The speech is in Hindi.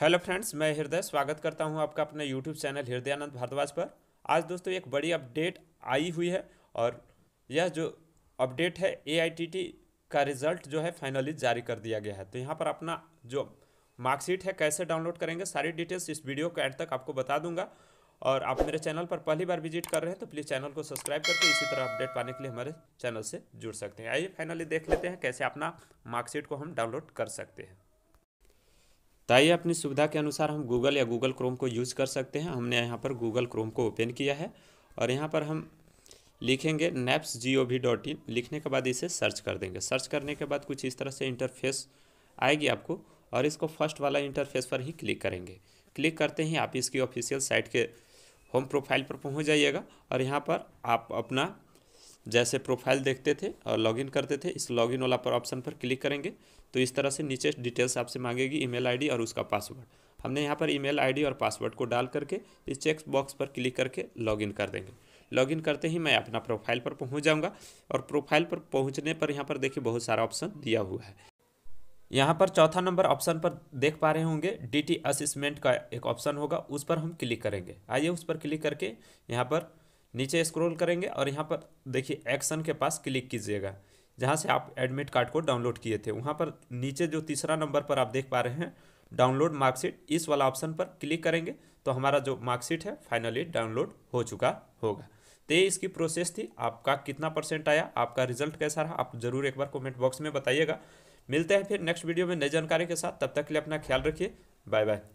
हेलो फ्रेंड्स मैं हृदय स्वागत करता हूं आपका अपने यूट्यूब चैनल हृदयानंद भारद्वाज पर आज दोस्तों एक बड़ी अपडेट आई हुई है और यह जो अपडेट है ए का रिजल्ट जो है फाइनली जारी कर दिया गया है तो यहाँ पर अपना जो मार्कशीट है कैसे डाउनलोड करेंगे सारी डिटेल्स इस वीडियो के एंड तक आपको बता दूंगा और आप मेरे चैनल पर पहली बार विजिट कर रहे हैं तो प्लीज़ चैनल को सब्सक्राइब करके इसी तरह अपडेट पाने के लिए हमारे चैनल से जुड़ सकते हैं आइए फाइनली देख लेते हैं कैसे अपना मार्कशीट को हम डाउनलोड कर सकते हैं तो आइए अपनी सुविधा के अनुसार हम गूगल या गूगल क्रोम को यूज़ कर सकते हैं हमने यहाँ पर गूगल क्रोम को ओपन किया है और यहाँ पर हम लिखेंगे NEPS G O V dot in लिखने के बाद इसे सर्च कर देंगे सर्च करने के बाद कुछ इस तरह से इंटरफेस आएगी आपको और इसको फर्स्ट वाला इंटरफेस पर ही क्लिक करेंगे क्लिक करते ही आप इसकी ऑफिशियल साइट के होम प्रोफाइल पर पहुंच जाइएगा और यहाँ पर आप अपना जैसे प्रोफाइल देखते थे और लॉगिन करते थे इस लॉगिन वाला पर ऑप्शन पर क्लिक करेंगे तो इस तरह से नीचे डिटेल्स आपसे मांगेगी ईमेल आईडी और उसका पासवर्ड हमने यहाँ पर ईमेल आईडी और पासवर्ड को डाल करके इस चेक बॉक्स पर क्लिक करके लॉगिन कर देंगे लॉगिन करते ही मैं अपना प्रोफाइल पर पहुँच जाऊँगा और प्रोफाइल पर पहुँचने पर यहाँ पर देखिए बहुत सारा ऑप्शन दिया हुआ है यहाँ पर चौथा नंबर ऑप्शन पर देख पा रहे होंगे डी टी असिसमेंट का एक ऑप्शन होगा उस पर हम क्लिक करेंगे आइए उस पर क्लिक करके यहाँ पर नीचे स्क्रॉल करेंगे और यहाँ पर देखिए एक्शन के पास क्लिक कीजिएगा जहाँ से आप एडमिट कार्ड को डाउनलोड किए थे वहाँ पर नीचे जो तीसरा नंबर पर आप देख पा रहे हैं डाउनलोड मार्कशीट इस वाला ऑप्शन पर क्लिक करेंगे तो हमारा जो मार्कशीट है फाइनली डाउनलोड हो चुका होगा तो ये इसकी प्रोसेस थी आपका कितना परसेंट आया आपका रिजल्ट कैसा रहा आप जरूर एक बार कमेंट बॉक्स में बताइएगा मिलते हैं फिर नेक्स्ट वीडियो में नई जानकारी के साथ तब तक के लिए अपना ख्याल रखिए बाय बाय